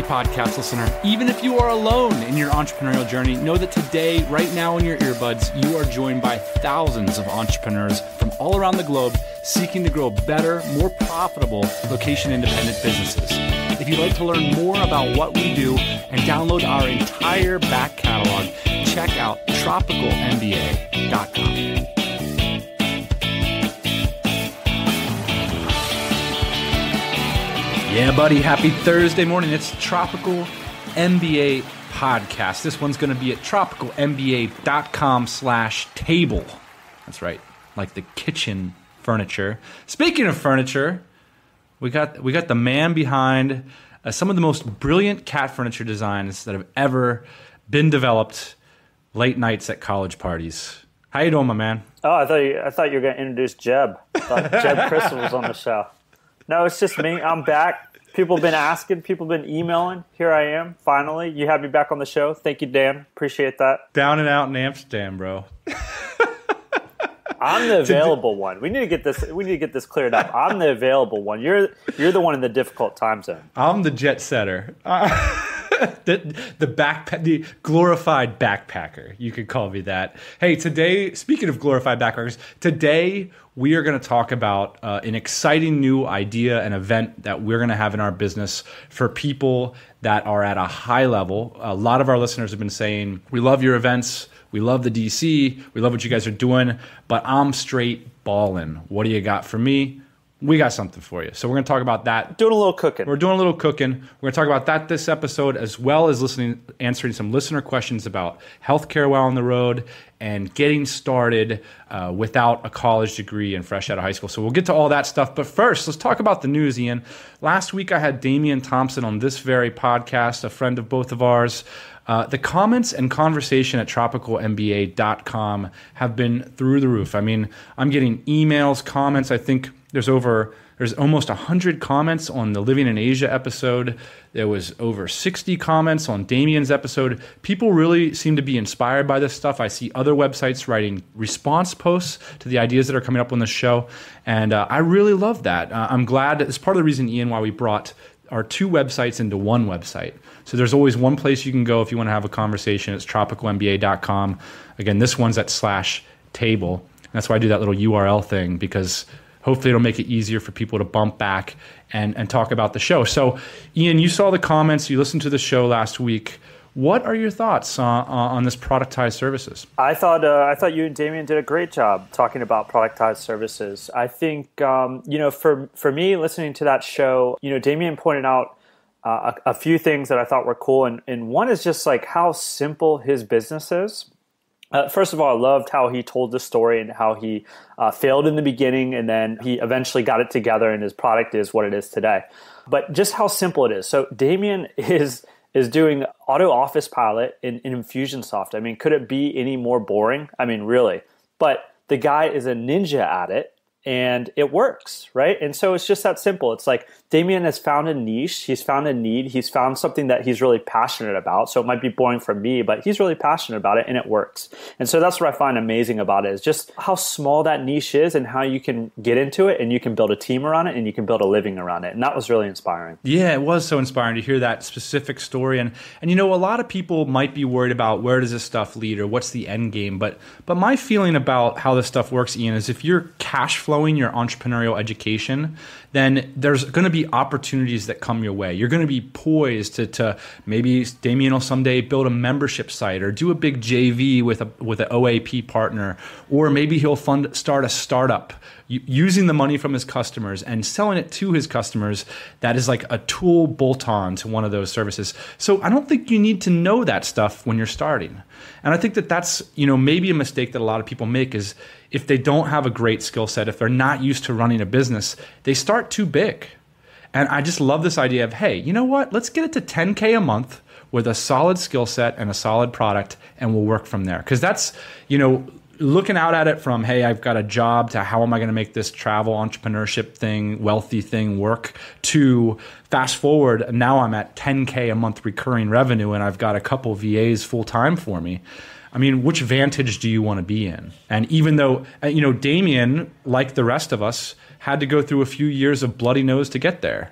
Hey, podcast listener, even if you are alone in your entrepreneurial journey, know that today, right now in your earbuds, you are joined by thousands of entrepreneurs from all around the globe seeking to grow better, more profitable, location independent businesses. If you'd like to learn more about what we do and download our entire back catalog, check out tropicalmba.com. Yeah, buddy. Happy Thursday morning. It's Tropical NBA Podcast. This one's going to be at tropicalmba.com slash table. That's right. Like the kitchen furniture. Speaking of furniture, we got we got the man behind uh, some of the most brilliant cat furniture designs that have ever been developed late nights at college parties. How you doing, my man? Oh, I thought you, I thought you were going to introduce Jeb. I thought Jeb Crystal was on the show. No, it's just me. I'm back. People have been asking. People have been emailing. Here I am. Finally, you have me back on the show. Thank you, Dan. Appreciate that. Down and out in Amsterdam, bro. I'm the available one. We need to get this. We need to get this cleared up. I'm the available one. You're you're the one in the difficult time zone. I'm the jet setter. Uh- the the the glorified backpacker. You could call me that. Hey, today speaking of glorified backpackers, today we are going to talk about uh, an exciting new idea and event that we're going to have in our business for people that are at a high level. A lot of our listeners have been saying, "We love your events. We love the DC. We love what you guys are doing, but I'm straight balling. What do you got for me?" we got something for you. So we're going to talk about that. Doing a little cooking. We're doing a little cooking. We're going to talk about that this episode as well as listening answering some listener questions about healthcare while on the road and getting started uh, without a college degree and fresh out of high school. So we'll get to all that stuff. But first, let's talk about the news, Ian. Last week I had Damian Thompson on this very podcast, a friend of both of ours. Uh, the comments and conversation at tropicalmba.com have been through the roof. I mean, I'm getting emails, comments. I think – there's over there's almost 100 comments on the Living in Asia episode. There was over 60 comments on Damien's episode. People really seem to be inspired by this stuff. I see other websites writing response posts to the ideas that are coming up on the show, and uh, I really love that. Uh, I'm glad that it's part of the reason Ian why we brought our two websites into one website. So there's always one place you can go if you want to have a conversation. It's tropicalmba.com. Again, this one's at slash table. That's why I do that little URL thing because hopefully it'll make it easier for people to bump back and, and talk about the show. So, Ian, you saw the comments, you listened to the show last week. What are your thoughts on, uh, uh, on this productized services? I thought uh, I thought you and Damien did a great job talking about productized services. I think um, you know for for me listening to that show, you know Damien pointed out uh, a, a, few things that I thought were cool, and, and one is just like how simple his business is. Uh, first of all, I loved how he told the story and how he uh, failed in the beginning and then he eventually got it together and his product is what it is today. But just how simple it is. So Damien is is doing auto office pilot in, in Infusionsoft. I mean, could it be any more boring? I mean, really. But the guy is a ninja at it and it works, right? And so it's just that simple. It's like Damien has found a niche, he's found a need, he's found something that he's really passionate about. So it might be boring for me, but he's really passionate about it and it works. And so that's what I find amazing about it is just how small that niche is and how you can get into it and you can build a team around it and you can build a living around it. And that was really inspiring. Yeah, it was so inspiring to hear that specific story. And and you know, a lot of people might be worried about where does this stuff lead or what's the end game. But but my feeling about how this stuff works, Ian, is if you're cash flowing your entrepreneurial education, then there's going to be opportunities that come your way. You're going to be poised to, to maybe Damien will someday build a membership site or do a big JV with a with an OAP partner, or maybe he'll fund start a startup using the money from his customers and selling it to his customers. That is like a tool bolt on to one of those services. So I don't think you need to know that stuff when you're starting. And I think that that's you know maybe a mistake that a lot of people make is if they don't have a great skill set, if they're not used to running a business, they start too big. And I just love this idea of hey, you know what? Let's get it to 10k a month with a solid skill set and a solid product, and we'll work from there. Because that's, you know, looking out at it from hey i've got a job to how am i going to make this travel entrepreneurship thing wealthy thing work to fast forward now i'm at 10k a month recurring revenue and i've got a couple vas full time for me i mean which vantage do you want to be in and even though you know damien like the rest of us had to go through a few years of bloody nose to get there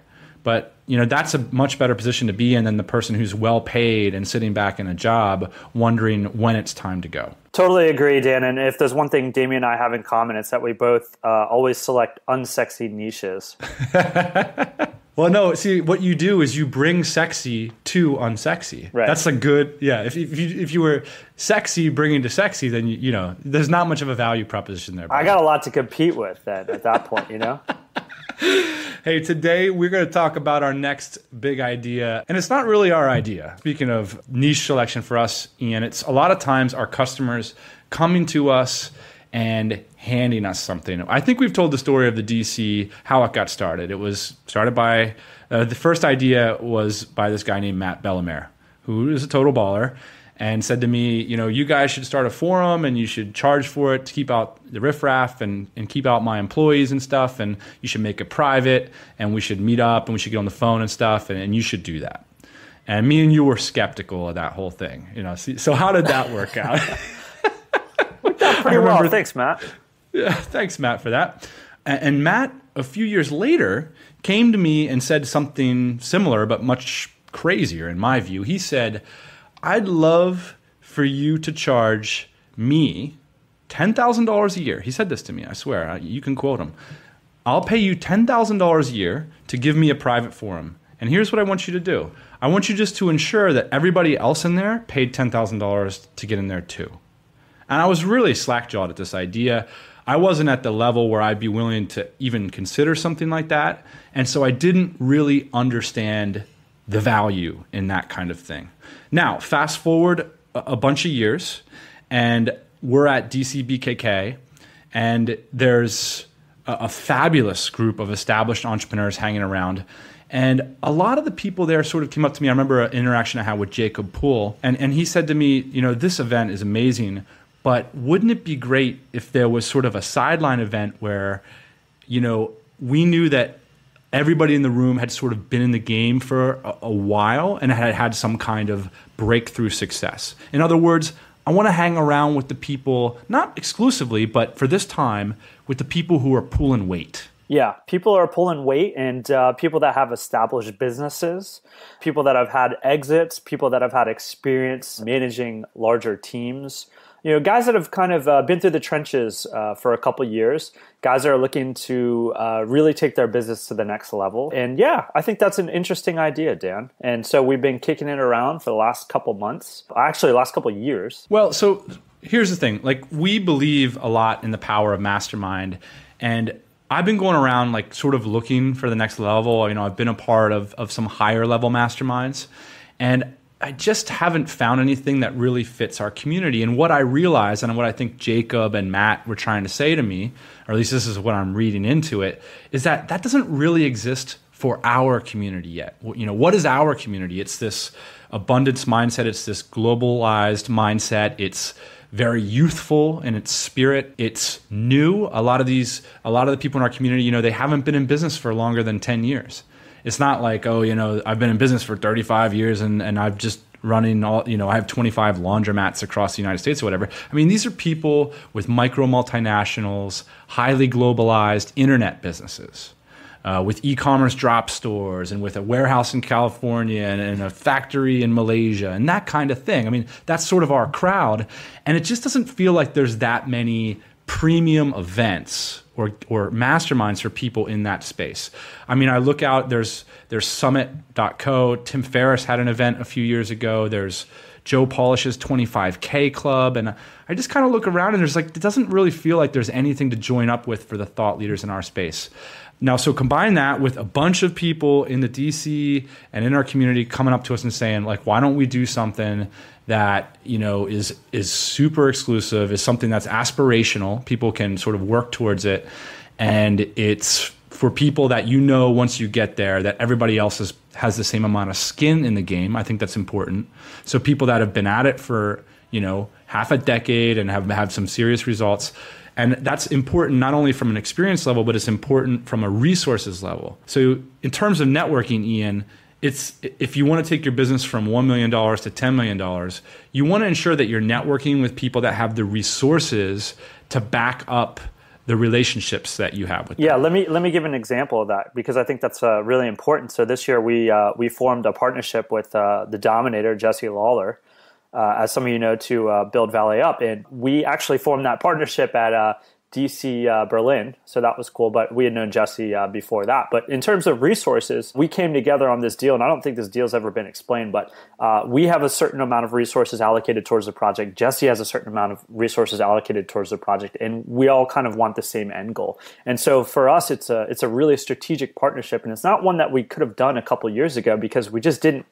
but you know that's a much better position to be in than the person who's well paid and sitting back in a job wondering when it's time to go. Totally agree, Dan. And if there's one thing Damien and I have in common, it's that we both uh, always select unsexy niches. Well, no. See, what you do is you bring sexy to unsexy. Right. That's a good. Yeah. If, if you if you were sexy bringing to sexy, then you, you know there's not much of a value proposition there. I got a lot to compete with then at that point. You know. hey, today we're going to talk about our next big idea. And it's not really our idea. Speaking of niche selection for us, Ian, it's a lot of times our customers coming to us and handing us something. I think we've told the story of the DC, how it got started. It was started by, uh, the first idea was by this guy named Matt Bellamere, who is a total baller and said to me, you know, you guys should start a forum and you should charge for it to keep out the riffraff and, and keep out my employees and stuff. And you should make it private and we should meet up and we should get on the phone and stuff. And, and you should do that. And me and you were skeptical of that whole thing, you know. So how did that work out? worked out pretty well. Thanks, Matt. Yeah, thanks, Matt, for that. And, and Matt, a few years later, came to me and said something similar, but much crazier in my view. He said, I'd love for you to charge me $10,000 a year. He said this to me, I swear. You can quote him. I'll pay you $10,000 a year to give me a private forum. And here's what I want you to do I want you just to ensure that everybody else in there paid $10,000 to get in there too. And I was really slackjawed at this idea. I wasn't at the level where I'd be willing to even consider something like that. And so I didn't really understand the value in that kind of thing. Now, fast forward a bunch of years, and we're at DCBKK, and there's a, a fabulous group of established entrepreneurs hanging around. And a lot of the people there sort of came up to me. I remember an interaction I had with Jacob Poole, and, and he said to me, You know, this event is amazing, but wouldn't it be great if there was sort of a sideline event where, you know, we knew that everybody in the room had sort of been in the game for a, a, while and had had some kind of breakthrough success. In other words, I want to hang around with the people, not exclusively, but for this time, with the people who are pulling weight. Yeah, people are pulling weight and uh, people that have established businesses, people that have had exits, people that have had experience managing larger teams you know, guys that have kind of uh, been through the trenches uh, for a couple years, guys that are looking to uh, really take their business to the next level. And yeah, I think that's an interesting idea, Dan. And so we've been kicking it around for the last couple months, actually, last couple years. Well, so here's the thing like, we believe a lot in the power of mastermind. And I've been going around, like, sort of looking for the next level. You know, I've been a part of, of some higher level masterminds. And I just haven't found anything that really fits our community. And what I realize, and what I think Jacob and Matt were trying to say to me, or at least this is what I'm reading into it, is that that doesn't really exist for our community yet. You know, what is our community? It's this abundance mindset, it's this globalized mindset, it's very youthful in its spirit. It's new. A lot of these, a lot of the people in our community, you know, they haven't been in business for longer than 10 years it's not like oh you know i've been in business for 35 years and and i've just running all you know i have 25 laundromats across the united states or whatever i mean these are people with micro multinationals highly globalized internet businesses uh, with e-commerce drop stores and with a warehouse in california and, and a factory in malaysia and that kind of thing i mean that's sort of our crowd and it just doesn't feel like there's that many premium events or, or masterminds for people in that space. I mean, I look out, there's, there's summit.co. Tim Ferriss had an event a few years ago. There's Joe Polish's 25K club. And I just kind of look around and there's like, it doesn't really feel like there's anything to join up with for the thought leaders in our space. Now, so combine that with a bunch of people in the DC and in our community coming up to us and saying, like, why don't we do something that you know is is super exclusive is something that's aspirational people can sort of work towards it and it's for people that you know once you get there that everybody else is, has the same amount of skin in the game i think that's important so people that have been at it for you know half a decade and have had some serious results and that's important not only from an experience level but it's important from a resources level so in terms of networking ian it's if you want to take your business from $1 million to $10 million, you want to ensure that you're networking with people that have the resources to back up the relationships that you have with yeah, them. let me let me give an example of that because I think that's uh, really important. So this year we uh, we formed a partnership with uh, the Dominator Jesse Lawler, uh, as some of you know, to uh, build Valley Up, and we actually formed that partnership at uh, DC uh, Berlin. So that was cool. But we had known Jesse uh, before that. But in terms of resources, we came together on this deal, and I don't think this deal's ever been explained, but uh, we have a certain amount of resources allocated towards the project. Jesse has a certain amount of resources allocated towards the project, and we all kind of want the same end goal. And so for us, it's a, it's a really strategic partnership, and it's not one that we could have done a couple years ago because we just didn't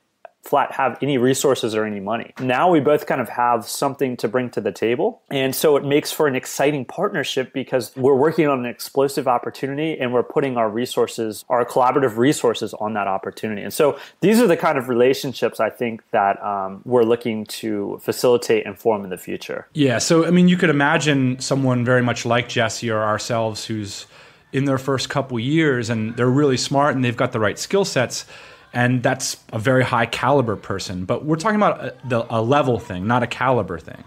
flat have any resources or any money. Now we both kind of have something to bring to the table. And so it makes for an exciting partnership because we're working on an explosive opportunity and we're putting our resources, our collaborative resources on that opportunity. And so these are the kind of relationships I think that um, we're looking to facilitate and form in the future. Yeah. So, I mean, you could imagine someone very much like Jesse or ourselves who's in their first couple years and they're really smart and they've got the right skill sets and that's a very high caliber person. But we're talking about a, the, a level thing, not a caliber thing.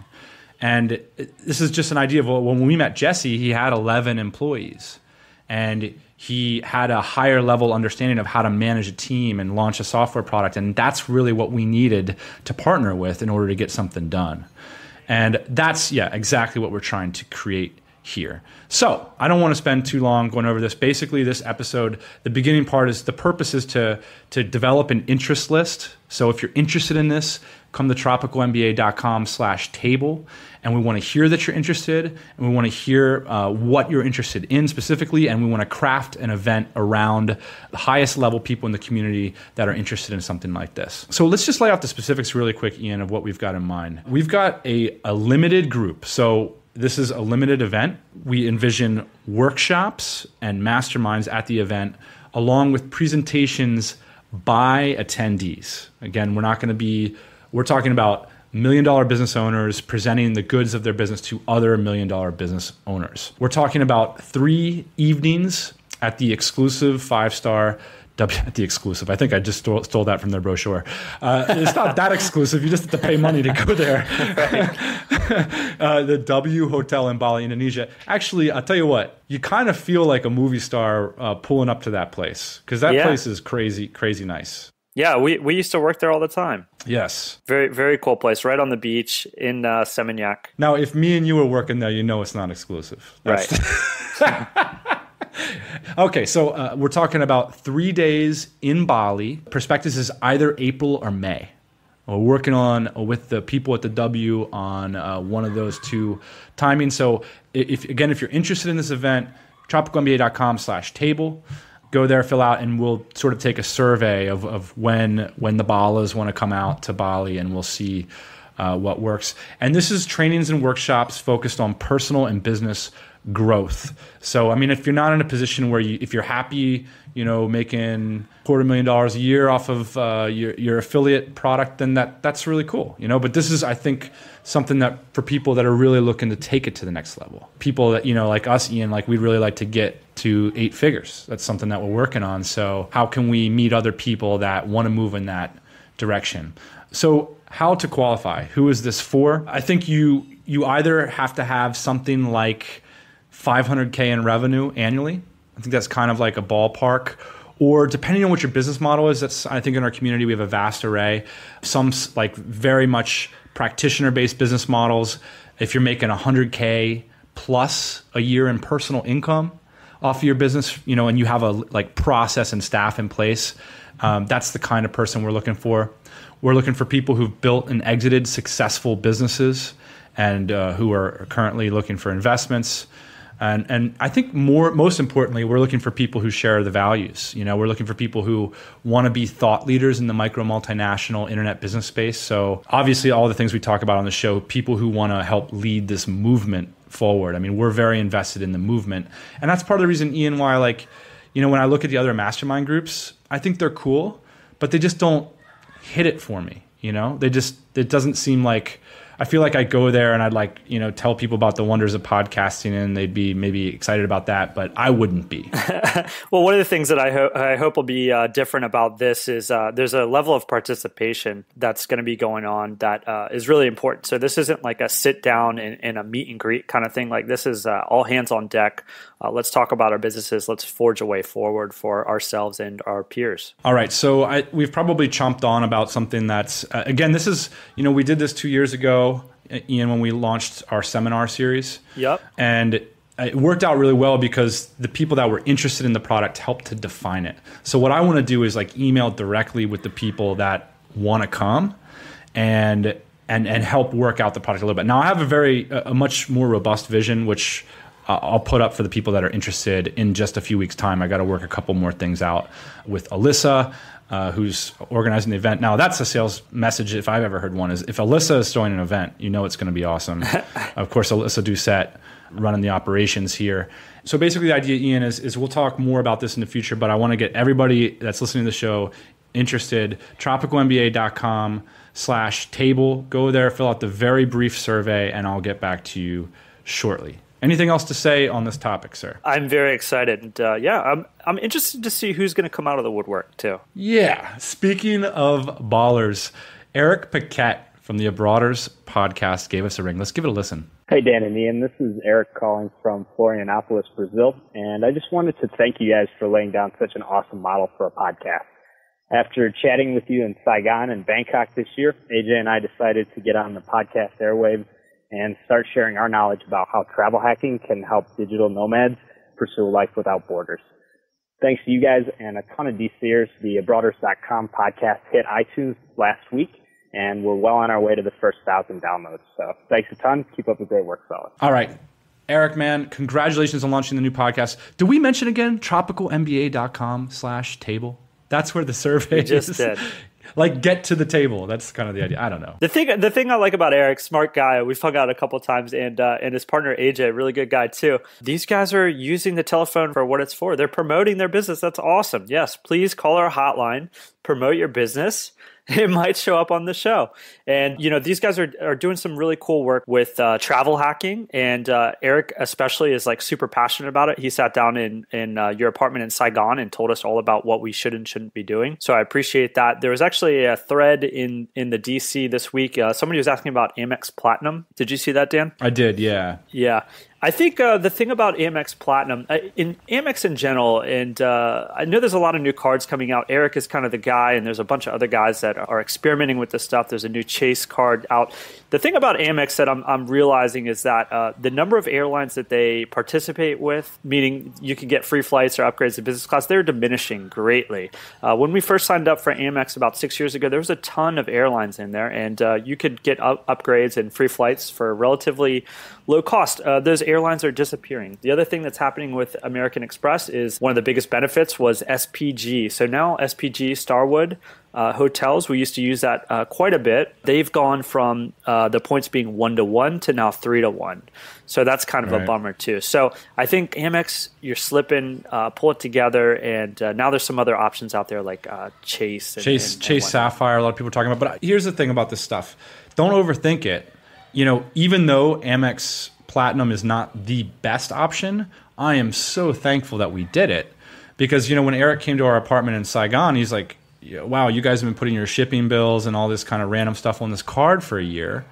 And this is just an idea of well, when we met Jesse, he had 11 employees, and he had a higher level understanding of how to manage a team and launch a software product. And that's really what we needed to partner with in order to get something done. And that's, yeah, exactly what we're trying to create here. So I don't want to spend too long going over this. Basically, this episode, the beginning part is the purpose is to to develop an interest list. So if you're interested in this, come to tropicalmba.com slash table. And we want to hear that you're interested and we want to hear uh, what you're interested in specifically. And we want to craft an event around the highest level people in the community that are interested in something like this. So let's just lay out the specifics really quick, Ian, of what we've got in mind. We've got a, a limited group. So this is a limited event. We envision workshops and masterminds at the event, along with presentations by attendees. Again, we're not going to be, we're talking about million dollar business owners presenting the goods of their business to other million dollar business owners. We're talking about three evenings at the exclusive five star the exclusive. I think I just stole, stole that from their brochure. Uh, it's not that exclusive. You just have to pay money to go there. uh, the W Hotel in Bali, Indonesia. Actually, I'll tell you what. You kind of feel like a movie star uh, pulling up to that place because that yeah. place is crazy, crazy nice. Yeah, we, we used to work there all the time. Yes. Very very cool place, right on the beach in uh, Seminyak. Now, if me and you were working there, you know it's not exclusive. That's right. okay, so uh, we're talking about three days in Bali. Prospectus is either April or May. We're working on uh, with the people at the W on uh, one of those two timings. So, if again, if you're interested in this event, tropicalmba.com/table. Go there, fill out, and we'll sort of take a survey of, of when when the Balas want to come out to Bali, and we'll see uh, what works. And this is trainings and workshops focused on personal and business growth. So I mean, if you're not in a position where you, if you're happy, you know, making quarter million dollars a year off of uh, your your affiliate product, then that that's really cool, you know. But this is, I think, something that for people that are really looking to take it to the next level, people that you know, like us, Ian, like we'd really like to get to eight figures. That's something that we're working on. So how can we meet other people that want to move in that direction? So how to qualify? Who is this for? I think you you either have to have something like 500K in revenue annually. I think that's kind of like a ballpark. Or depending on what your business model is, that's I think in our community we have a vast array. Some like very much practitioner-based business models. If you're making 100k plus a year in personal income off of your business, you know, and you have a like process and staff in place, um, that's the kind of person we're looking for. We're looking for people who've built and exited successful businesses and uh, who are currently looking for investments. And, and I think more most importantly, we're looking for people who share the values. You know, we're looking for people who want to be thought leaders in the micro multinational internet business space. So obviously, all the things we talk about on the show, people who want to help lead this movement forward. I mean, we're very invested in the movement, and that's part of the reason Ian why like, you know, when I look at the other mastermind groups, I think they're cool, but they just don't hit it for me. You know, they just it doesn't seem like I feel like I go there and I'd like, you know, tell people about the wonders of podcasting and they'd be maybe excited about that, but I wouldn't be. well, one of the things that I, ho- I hope will be uh, different about this is uh, there's a level of participation that's going to be going on that uh, is really important. So this isn't like a sit down and, and a meet and greet kind of thing. Like this is uh, all hands on deck. Uh, let's talk about our businesses. Let's forge a way forward for ourselves and our peers. All right. So I, we've probably chomped on about something that's, uh, again, this is, you know, we did this two years ago uh, Ian, when we launched our seminar series. Yep. And it worked out really well because the people that were interested in the product helped to define it. So what I want to do is like email directly with the people that want to come and and and help work out the product a little bit. Now I have a very a much more robust vision which uh, I'll put up for the people that are interested in just a few weeks time. I got to work a couple more things out with Alyssa uh, who's organizing the event. Now, that's a sales message if I've ever heard one. Is if Alyssa is throwing an event, you know it's going to be awesome. of course, Alyssa Doucette running the operations here. So basically, the idea, Ian, is, is we'll talk more about this in the future, but I want to get everybody that's listening to the show interested. TropicalMBA.com slash table. Go there, fill out the very brief survey, and I'll get back to you shortly. Anything else to say on this topic, sir? I'm very excited. Uh, yeah, I'm, I'm interested to see who's going to come out of the woodwork, too. Yeah. Speaking of ballers, Eric Paquette from the Abroaders podcast gave us a ring. Let's give it a listen. Hey, Dan and Ian. This is Eric calling from Florianopolis, Brazil. And I just wanted to thank you guys for laying down such an awesome model for a podcast. After chatting with you in Saigon and Bangkok this year, AJ and I decided to get on the podcast airwaves and start sharing our knowledge about how travel hacking can help digital nomads pursue a life without borders. Thanks to you guys and a ton of DCers. The Broaders.com podcast hit iTunes last week, and we're well on our way to the first thousand downloads. So thanks a ton. Keep up the great work, fellas. All right. Eric, man, congratulations on launching the new podcast. Did we mention again tropicalmba.com slash table? That's where the survey we just is. Did. like get to the table. That's kind of the idea. I don't know. The thing, the thing I like about Eric, smart guy. We've hung out a couple times, and uh, and his partner AJ, really good guy too. These guys are using the telephone for what it's for. They're promoting their business. That's awesome. Yes, please call our hotline. Promote your business. it might show up on the show. And you know, these guys are are doing some really cool work with uh, travel hacking, and uh, Eric especially is like super passionate about it. He sat down in in uh, your apartment in Saigon and told us all about what we should and shouldn't be doing. So I appreciate that. There was actually a thread in in the DC this week. Uh, somebody was asking about Amex Platinum. Did you see that, Dan? I did. Yeah. Yeah. I think uh, the thing about Amex Platinum, uh, in Amex in general, and uh, I know there's a lot of new cards coming out. Eric is kind of the guy, and there's a bunch of other guys that are experimenting with this stuff. There's a new Chase card out. The thing about Amex that I'm, I'm realizing is that uh, the number of airlines that they participate with, meaning you can get free flights or upgrades to business class, they're diminishing greatly. Uh, when we first signed up for Amex about six years ago, there was a ton of airlines in there, and uh, you could get up- upgrades and free flights for relatively low cost. Uh, those airlines are disappearing. The other thing that's happening with American Express is one of the biggest benefits was SPG. So now SPG Starwood uh, hotels. We used to use that uh, quite a bit. They've gone from uh, the points being one to one to now three to one. So that's kind of a bummer too. So I think Amex, you're slipping, uh, pull it together, and uh, now there's some other options out there like uh, Chase, and, Chase, and, and Chase whatnot. Sapphire. A lot of people are talking about. But here's the thing about this stuff: don't overthink it you know, even though Amex Platinum is not the best option, I am so thankful that we did it because you know when Eric came to our apartment in Saigon, he's like, "Wow, you guys have been putting your shipping bills and all this kind of random stuff on this card for a year."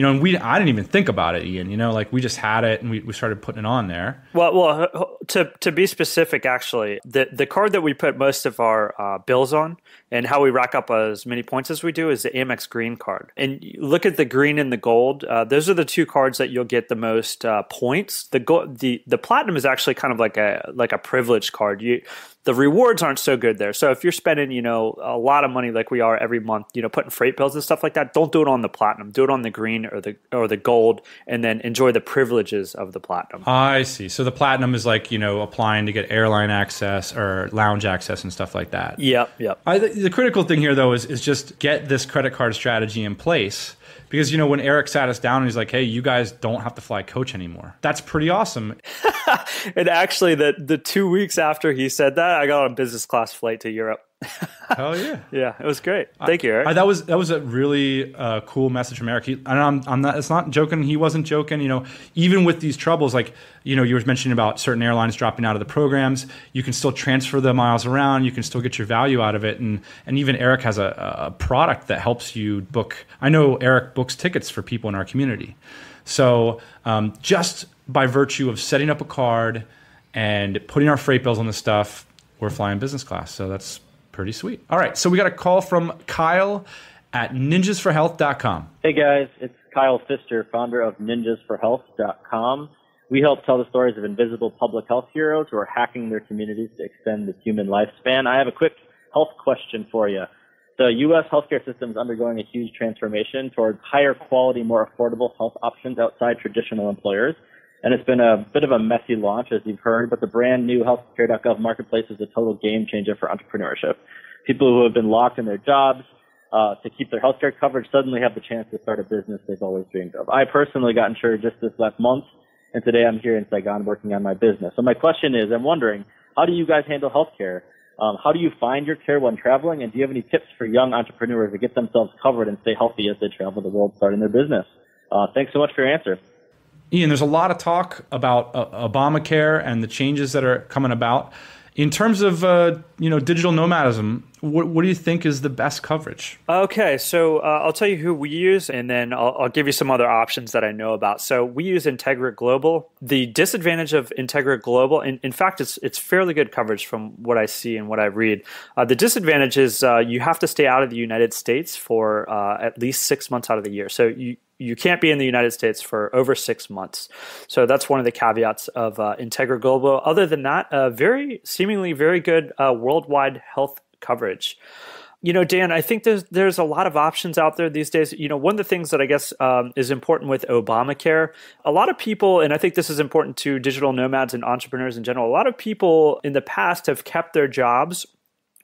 you know, and we I didn't even think about it, Ian. You know, like we just had it and we, we started putting it on there. Well, well, to to be specific, actually, the the card that we put most of our uh, bills on and how we rack up as many points as we do is the Amex Green card. And look at the green and the gold; uh, those are the two cards that you'll get the most uh, points. The gold, the the platinum is actually kind of like a like a privileged card. You the rewards aren't so good there. So if you're spending, you know, a lot of money like we are every month, you know, putting freight bills and stuff like that, don't do it on the platinum. Do it on the green or the or the gold, and then enjoy the privileges of the platinum. I see. So the platinum is like you know applying to get airline access or lounge access and stuff like that. Yep, yep. I, the critical thing here though is is just get this credit card strategy in place because, you know, when Eric sat us down and he's like, hey, you guys don't have to fly coach anymore. That's pretty awesome. and actually, the, the two weeks after he said that, I got on a business class flight to Europe. Hell yeah! yeah, it was great. Thank I, you. I, that was that was a really uh, cool message from Eric. He, and I'm I'm not. It's not joking. He wasn't joking. You know, even with these troubles, like you know, you were mentioning about certain airlines dropping out of the programs. You can still transfer the miles around. You can still get your value out of it. And and even Eric has a, a product that helps you book. I know Eric books tickets for people in our community. So um, just by virtue of setting up a card and putting our freight bills on the stuff, we're flying business class. So that's Pretty sweet. All right. So we got a call from Kyle at ninjasforhealth.com. Hey guys, it's Kyle Fister, founder of ninjasforhealth.com. We help tell the stories of invisible public health heroes who are hacking their communities to extend the human lifespan. I have a quick health question for you. The U.S. healthcare system is undergoing a huge transformation towards higher quality, more affordable health options outside traditional employers and it's been a bit of a messy launch, as you've heard, but the brand new healthcare.gov marketplace is a total game changer for entrepreneurship. People who have been locked in their jobs uh, to keep their healthcare coverage suddenly have the chance to start a business they've always dreamed of. I personally got insured just this last month, and today I'm here in Saigon working on my business. So my question is, I'm wondering, how do you guys handle healthcare? Um, how do you find your care when traveling? And do you have any tips for young entrepreneurs to get themselves covered and stay healthy as they travel the world starting their business? Uh, thanks so much for your answer. Ian, there's a lot of talk about uh, Obamacare and the changes that are coming about. In terms of uh, you know digital nomadism, what, what, do you think is the best coverage? Okay, so uh, I'll tell you who we use, and then I'll, I'll, give you some other options that I know about. So we use Integra Global. The disadvantage of Integra Global, in, in fact, it's it's fairly good coverage from what I see and what I read. Uh, the disadvantage is uh, you have to stay out of the United States for uh, at least six months out of the year. So you you can't be in the United States for over six months. So that's one of the caveats of uh, Integra Global. Other than that, uh, very seemingly very good uh, worldwide health coverage. You know, Dan, I think there's there's a lot of options out there these days. You know, one of the things that I guess um, is important with Obamacare, a lot of people, and I think this is important to digital nomads and entrepreneurs in general. A lot of people in the past have kept their jobs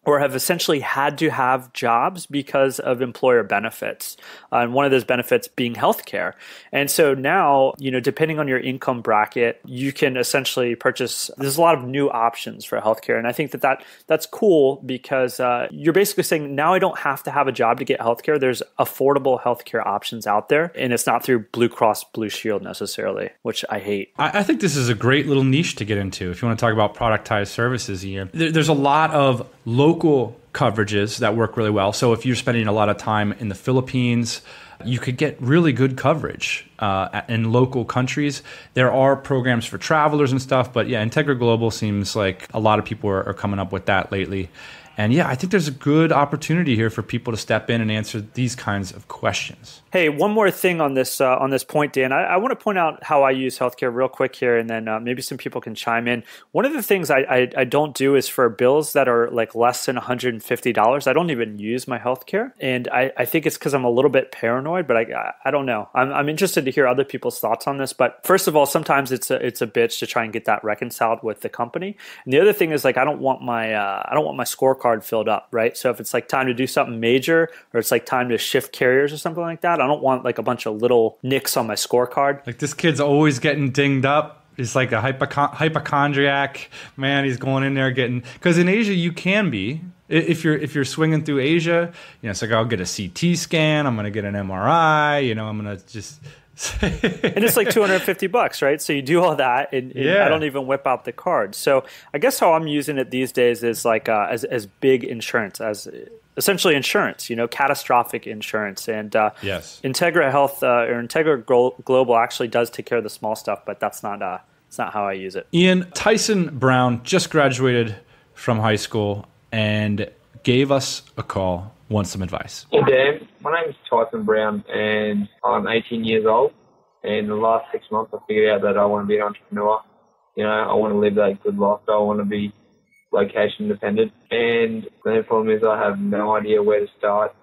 or have essentially had to have jobs because of employer benefits. Uh, and one of those benefits being healthcare. And so now, you know, depending on your income bracket, you can essentially purchase, there's a lot of new options for healthcare. And I think that, that that's cool because uh, you're basically saying now I don't have to have a job to get healthcare. There's affordable healthcare options out there. And it's not through Blue Cross Blue Shield necessarily, which I hate. I, I think this is a great little niche to get into if you want to talk about productized services, Ian. There, there's a lot of low local coverages that work really well. So if you're spending a lot of time in the Philippines, you could get really good coverage uh, in local countries. There are programs for travelers and stuff, but yeah, Integra Global seems like a lot of people are, are coming up with that lately. And yeah, I think there's a good opportunity here for people to step in and answer these kinds of questions. Hey, one more thing on this uh, on this point, Dan. I, I want to point out how I use healthcare real quick here, and then uh, maybe some people can chime in. One of the things I, I, I don't do is for bills that are like less than $150. I don't even use my healthcare, and I, I think it's because I'm a little bit paranoid. But I I don't know. I'm, I'm interested to hear other people's thoughts on this. But first of all, sometimes it's a it's a bitch to try and get that reconciled with the company. And the other thing is like I don't want my uh, I don't want my scorecard card filled up, right? So if it's like time to do something major or it's like time to shift carriers or something like that, I don't want like a bunch of little nicks on my scorecard. Like this kid's always getting dinged up. He's like a hypochond- hypochondriac man. He's going in there getting because in Asia you can be if you're if you're swinging through Asia, you know, it's like I'll get a CT scan, I'm gonna get an MRI, you know, I'm gonna just and it's like 250 bucks, right? So you do all that, and, and yeah. I don't even whip out the card. So I guess how I'm using it these days is like uh, as as big insurance as essentially insurance, you know, catastrophic insurance. And uh, yes, Integra Health uh, or Integra Global actually does take care of the small stuff, but that's not uh, that's not how I use it. Ian Tyson Brown just graduated from high school, and gave us a call, wants some advice. Hey, Dan. My name is Tyson Brown, and I'm 18 years old. And the last six months, I figured out that I want to be an entrepreneur. You know, I want to live that good life. I want to be location dependent. And the only problem is I have no idea where to start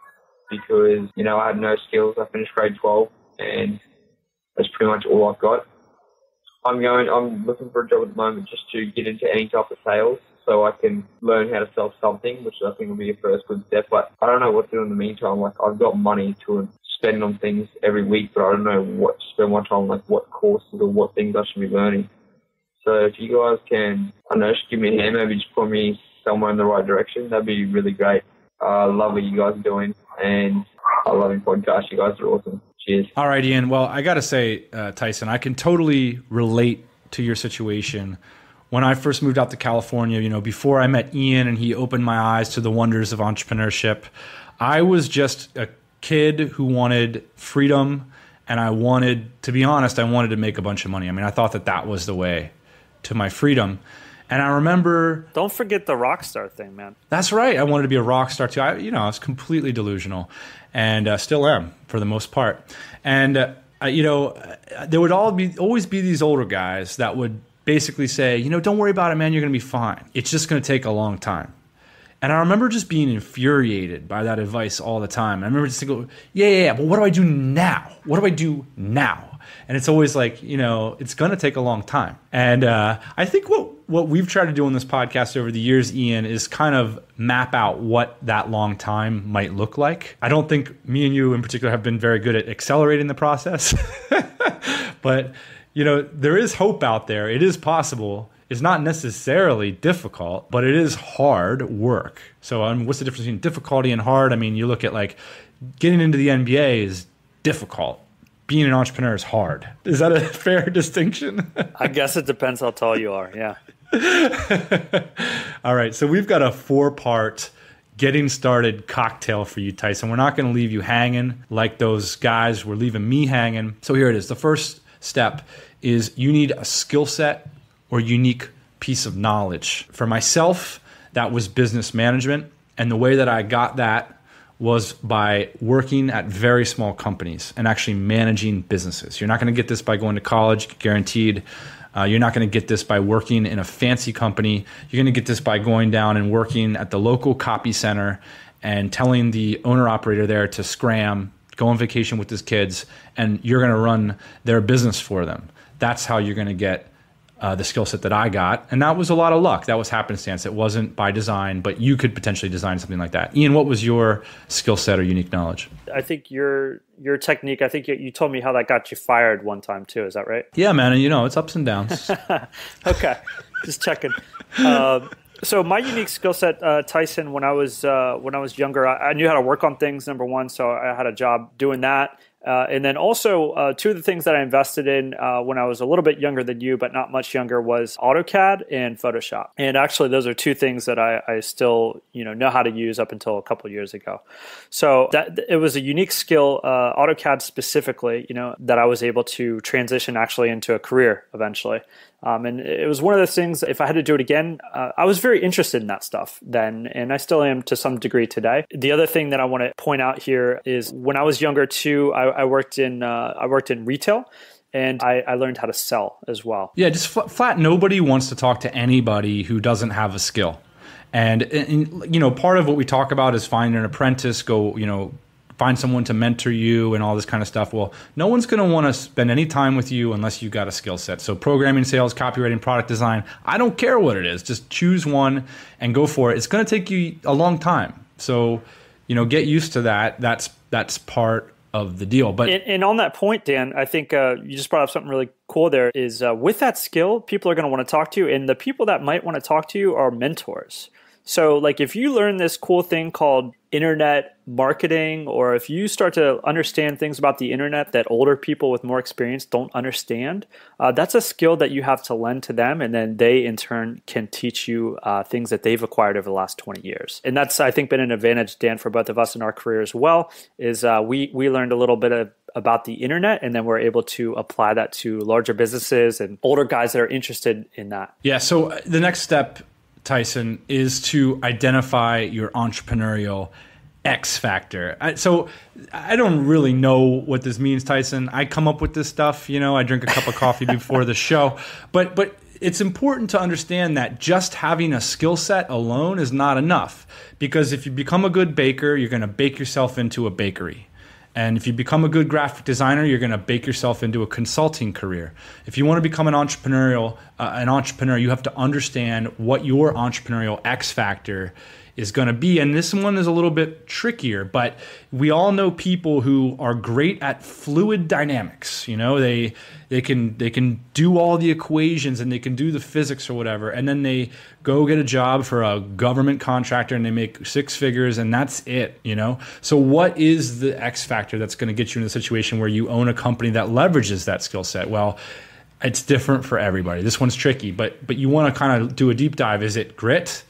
because, you know, I have no skills. I finished grade 12, and that's pretty much all I've got. I'm going. I'm looking for a job at the moment just to get into any type of sales so I can learn how to sell something, which I think will be a first good step. But I don't know what to do in the meantime. Like I've got money to spend on things every week, but I don't know what to spend my time like what courses or what things I should be learning. So if you guys can, I know, just give me a hand, maybe just put me somewhere in the right direction. That'd be really great. I uh, love what you guys are doing, and I love your podcast. You guys are awesome. Cheers. All right, Ian. Well, I got to say, uh, Tyson, I can totally relate to your situation when I first moved out to California, you know, before I met Ian and he opened my eyes to the wonders of entrepreneurship, I was just a kid who wanted freedom and I wanted, to be honest, I wanted to make a bunch of money. I mean, I thought that that was the way to my freedom. And I remember. Don't forget the rock star thing, man. That's right. I wanted to be a rock star too. I, you know, I was completely delusional, and uh, still am for the most part. And uh, you know, uh, there would all be always be these older guys that would basically say, you know, don't worry about it, man, you're going to be fine. It's just going to take a long time. And I remember just being infuriated by that advice all the time. I remember just going, yeah, yeah, yeah, but what do I do now? What do I do now? And it's always like, you know, it's going to take a long time. And uh, I think what what we've tried to do on this podcast over the years, Ian, is kind of map out what that long time might look like. I don't think me and you in particular have been very good at accelerating the process, but you know, there is hope out there. It is possible. It's not necessarily difficult, but it is hard work. So, um, what's the difference between difficulty and hard? I mean, you look at like getting into the NBA is difficult. Being an entrepreneur is hard. Is that a fair distinction? I guess it depends how tall you are. Yeah. All right. So we've got a four part getting started cocktail for you, Tyson. We're not going to leave you hanging like those guys were leaving me hanging. So here it is. The first step is you need a skill set or unique piece of knowledge. For myself, that was business management. And the way that I got that was by working at very small companies and actually managing businesses. You're not going to get this by going to college, guaranteed. Uh, you're not going to get this by working in a fancy company. You're going to get this by going down and working at the local copy center and telling the owner operator there to scram go on vacation with his kids and you're going to run their business for them. That's how you're going to get uh, the skill set that I got. And that was a lot of luck. That was happenstance. It wasn't by design, but you could potentially design something like that. Ian, what was your skill set or unique knowledge? I think your your technique. I think you, you, told me how that got you fired one time too. Is that right? Yeah, man. And you know, it's ups and downs. okay, just checking. Um, so my unique skill set, uh, Tyson, when I was uh, when I was younger, I, I, knew how to work on things. Number one, so I had a job doing that, uh, and then also uh, two of the things that I invested in uh, when I was a little bit younger than you, but not much younger, was AutoCAD and Photoshop. And actually, those are two things that I, I still you know know how to use up until a couple years ago. So that it was a unique skill, uh, AutoCAD specifically, you know, that I was able to transition actually into a career eventually. Um, and it was one of those things, if I had to do it again, uh, I was very interested in that stuff then, and I still am to some degree today. The other thing that I want to point out here is when I was younger too, I, I worked in uh, I worked in retail, and I, I, learned how to sell as well. Yeah, just flat. Nobody wants to talk to anybody who doesn't have a skill. And, and, you know, part of what we talk about is find an apprentice, go you know find someone to mentor you and all this kind of stuff. Well, no one's going to want to spend any time with you unless you got a skill set. So programming, sales, copywriting, product design, I don't care what it is. Just choose one and go for it. It's going to take you a long time. So, you know, get used to that. That's that's part of the deal. But and, and on that point, Dan, I think uh, you just brought up something really cool. There is uh, with that skill, people are going to want to talk to you, and the people that might want to talk to you are mentors so, like, if you learn this cool thing called internet marketing, or if you start to understand things about the internet that older people with more experience don't understand, uh, that's a skill that you have to lend to them. And then they, in turn, can teach you uh, things that they've acquired over the last 20 years. And that's, I think, been an advantage, Dan, for both of us in our career as well, is uh, we, we learned a little bit of about the internet and then we're able to apply that to larger businesses and older guys that are interested in that yeah so uh, the next step Tyson, is to identify your entrepreneurial X factor. I, so I don't really know what this means, Tyson. I come up with this stuff, you know. I drink a cup of coffee before the show, but but it's important to understand that just having a skill set alone is not enough because if you become a good baker, you're going to bake yourself into a bakery. And if you become a good graphic designer, you're going to bake yourself into a consulting career. If you want to become an entrepreneurial uh, an entrepreneur, you have to understand what your entrepreneurial X factor is going to be. And this one is a little bit trickier, but we all know people who are great at fluid dynamics. You know, they they can they can do all the equations and they can do the physics or whatever, and then they go get a job for a government contractor and they make six figures and that's it. You know, so what is the X factor that's going to get you in a situation where you own a company that leverages that skill set? Well it's different for everybody. This one's tricky, but but you want to kind of do a deep dive. Is it grit?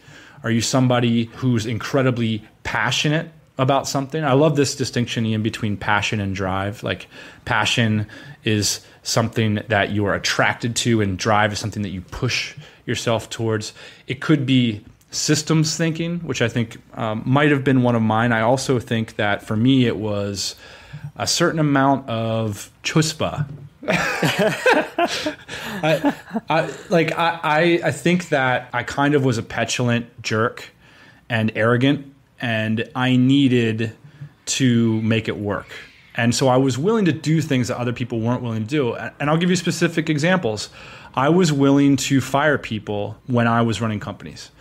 Are you somebody who's incredibly passionate about something? I love this distinction in between passion and drive. Like passion is something that you are attracted to and drive is something that you push yourself towards. It could be systems thinking, which I think um, might have been one of mine. I also think that for me, it was a certain amount of chuspa I, I, like I, I think that I kind of was a petulant jerk and arrogant, and I needed to make it work. And so I was willing to do things that other people weren't willing to do. And I'll give you specific examples. I was willing to fire people when I was running companies.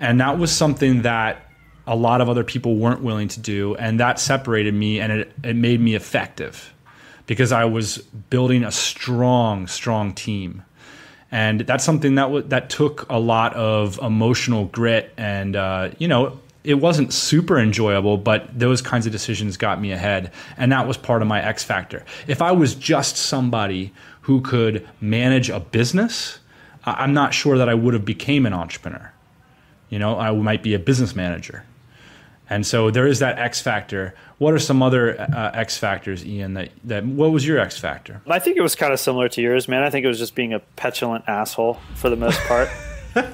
And that was something that a lot of other people weren't willing to do. And that separated me and it, it made me effective because I was building a strong, strong team. And that's something that w- that took a lot of emotional grit, and uh, you know, it wasn't super enjoyable, but those kinds of decisions got me ahead, and that was part of my X factor. If I was just somebody who could manage a business, I- I'm not sure that I would have became an entrepreneur. You know, I might be a business manager, and so there is that X factor. What are some other uh, X factors, Ian? That, that what was your X factor? I think it was kind of similar to yours, man. I think it was just being a petulant asshole for the most part.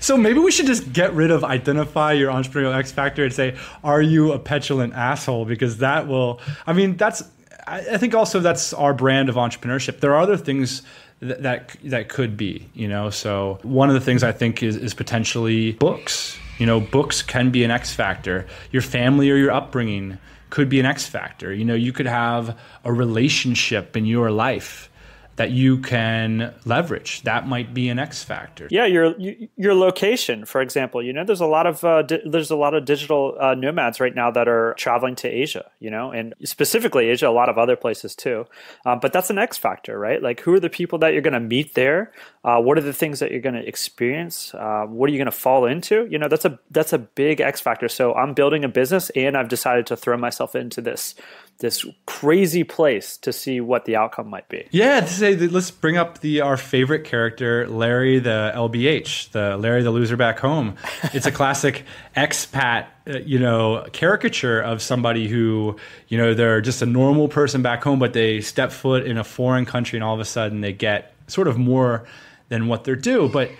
so maybe we should just get rid of identify your entrepreneurial X factor and say, are you a petulant asshole? Because that will. I mean, that's. I, I think also that's our brand of entrepreneurship. There are other things that that, that could be, you know. So one of the things I think is, is potentially books you know, books can be an X factor. Your family or your upbringing could be an X factor. You know, you could have a relationship in your life that you can leverage. That might be an X factor. Yeah, your your location, for example. You know, there's a lot of uh, di- there's a lot of digital uh, nomads right now that are traveling to Asia. You know, and specifically Asia, a lot of other places too. Um, but that's an X factor, right? Like, who are the people that you're going to meet there? Uh, what are the things that you're going to experience? Uh, what are you going to fall into? You know, that's a that's a big X factor. So I'm building a business, and I've decided to throw myself into this this crazy place to see what the outcome might be. Yeah, to say let's bring up the our favorite character, Larry the LBH, the Larry the loser back home. It's a classic expat, uh, you know, caricature of somebody who, you know, they're just a normal person back home, but they step foot in a foreign country and all of a sudden they get sort of more than what they're due, but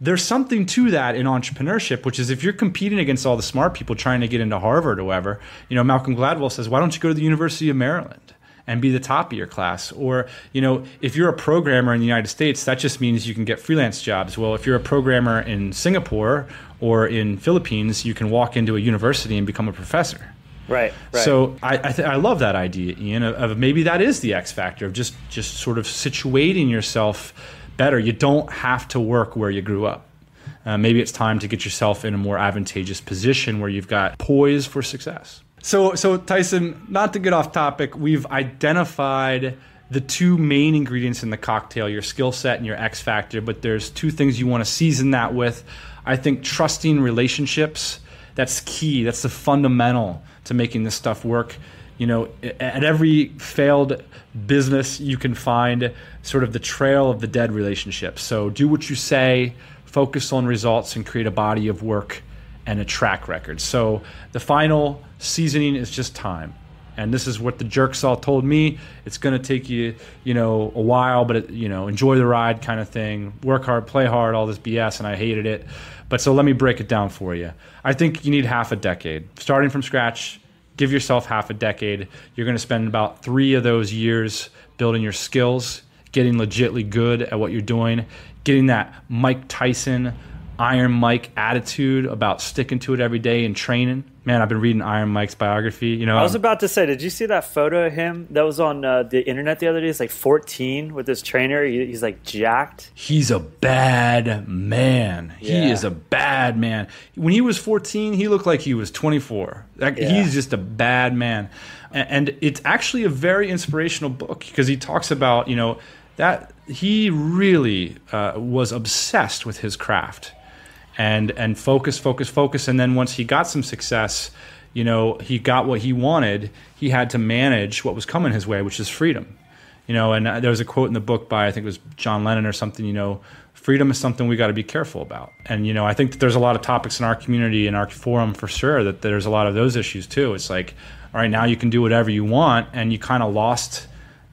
there's something to that in entrepreneurship, which is if you're competing against all the smart people trying to get into Harvard or whatever, you know, Malcolm Gladwell says, why don't you go to the University of Maryland? and be the top of your class. Or, you know, if you're a programmer in the United States, that just means you can get freelance jobs. Well, if you're a programmer in Singapore or in Philippines, you can walk into a university and become a professor. Right. right. So I I, I love that idea, Ian. Of, of maybe that is the X factor of just just sort of situating yourself better. You don't have to work where you grew up. Uh, maybe it's time to get yourself in a more advantageous position where you've got poise for success. So, so Tyson, not to get off topic, we've identified the two main ingredients in the cocktail your skill set and your X factor, but there's two things you want to season that with. I think trusting relationships, that's key, that's the fundamental to making this stuff work you know, at every failed business, you can find sort of the trail of the dead relationship. So do what you say, focus on results, and create a body of work and a track record. So the final seasoning is just time. And this is what the all told me. It's going to take you, you know, a while, but it, you know, enjoy the ride kind of thing. Work hard, play hard, all this BS, and I hated it. But so let me break it down for you. I think you need half a decade, starting from scratch, give yourself half a decade. You're going to spend about three of those years building your skills, getting legitly good at what you're doing, getting that Mike Tyson Iron Mike attitude about sticking to it every day and training. Man, I've been reading Iron Mike's biography. You know, I was about to say, did you see that photo of him that was on uh, the internet the other day? He's like 14 with his trainer. he's like jacked. He's a bad man. Yeah. He is a bad man. When he was 14, he looked like he was 24. Like, yeah. He's just a bad man, and, and it's actually a very inspirational book because he talks about you know that he really uh, was obsessed with his craft and and focus, focus, focus. And then once he got some success, you know, he got what he wanted. He had to manage what was coming his way, which is freedom. You know, and uh, there was a quote in the book by I think it was John Lennon or something. You know, freedom is something we got to be careful about. And you know, I think that there's a lot of topics in our community in our forum for sure that there's a lot of those issues too. It's like, all right, now you can do whatever you want, and you kind of lost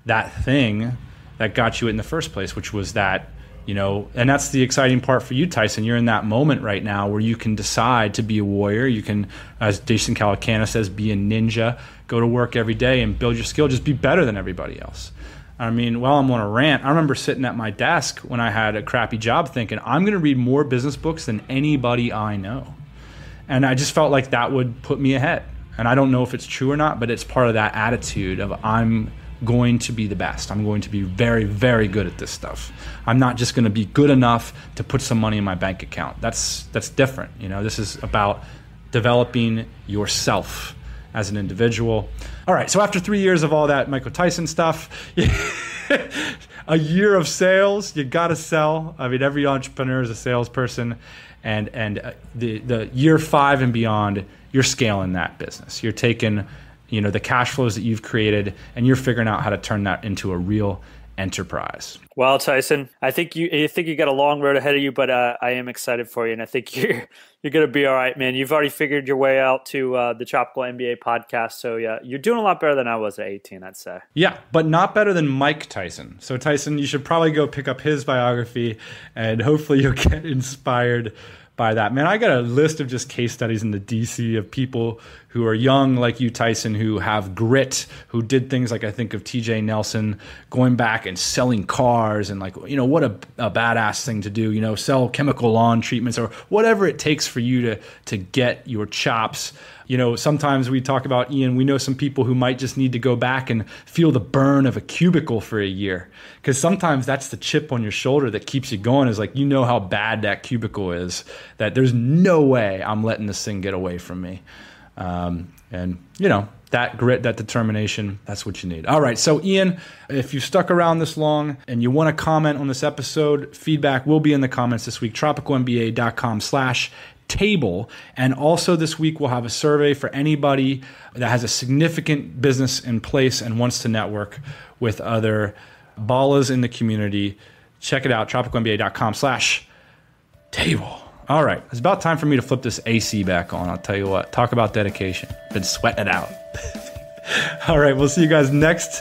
that thing that got you in the first place, which was that you know and that's the exciting part for you tyson you're in that moment right now where you can decide to be a warrior you can as jason calacana says be a ninja go to work every day and build your skill just be better than everybody else i mean while i'm on a rant i remember sitting at my desk when i had a crappy job thinking i'm going to read more business books than anybody i know and i just felt like that would put me ahead and i don't know if it's true or not but it's part of that attitude of i'm going to be the best. I'm going to be very, very good at this stuff. I'm not just going to be good enough to put some money in my bank account. That's that's different. You know, this is about developing yourself as an individual. All right. So after three years of all that Michael Tyson stuff. a year of sales, you gotta sell. I mean, every entrepreneur is a salesperson, and and uh, the the year five and beyond, you're scaling that business. You're taking you know the cash flows that you've created and you're figuring out how to turn that into a real enterprise. Well, Tyson, I think you I think you got a long road ahead of you, but uh, I am excited for you, and I think you're you're gonna be all right, man. You've already figured your way out to uh, the Tropical NBA podcast, so yeah, you're doing a lot better than I was at 18, I'd say. Yeah, but not better than Mike Tyson. So Tyson, you should probably go pick up his biography, and hopefully you'll get inspired by that. Man, I got a list of just case studies in the DC of people who are young like you, Tyson, who have grit, who did things like I think of TJ Nelson going back and selling cars and like, you know, what a, a badass thing to do, you know, sell chemical lawn treatments or whatever it takes for you to to get your chops. You know, sometimes we talk about Ian, we know some people who might just need to go back and feel the burn of a cubicle for a year. Because sometimes that's the chip on your shoulder that keeps you going is like, you know how bad that cubicle is, that there's no way I'm letting this thing get away from me. Um, and, you know, that grit, that determination, that's what you need. All right. So, Ian, if you stuck around this long and you want to comment on this episode, feedback will be in the comments this week. TropicalMBA.com slash table. And also this week, we'll have a survey for anybody that has a significant business in place and wants to network with other ballas in the community. Check it out, tropicalmba.com slash table. All right, it's about time for me to flip this AC back on. I'll tell you what, talk about dedication. Been sweating it out. All right, we'll see you guys next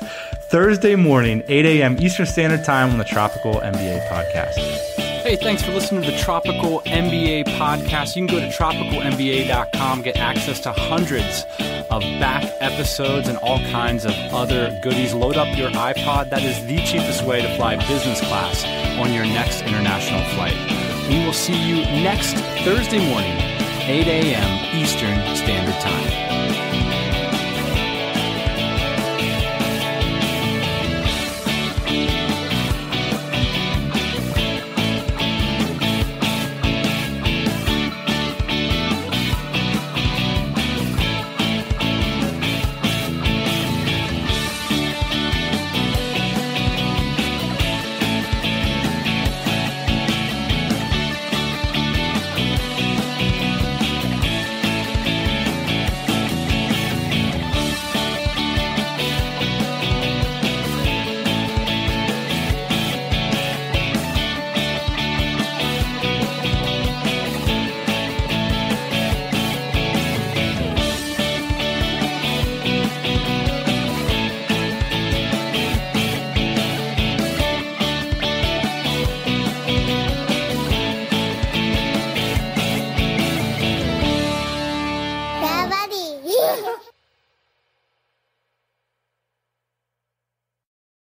Thursday morning, 8 a.m. Eastern Standard Time on the Tropical MBA podcast. Hey, thanks for listening to the Tropical MBA podcast. You can go to tropicalmba.com, get access to hundreds of back episodes and all kinds of other goodies. Load up your iPod. That is the cheapest way to fly business class on your next international flight. We will see you next Thursday morning, 8 a.m. Eastern Standard Time.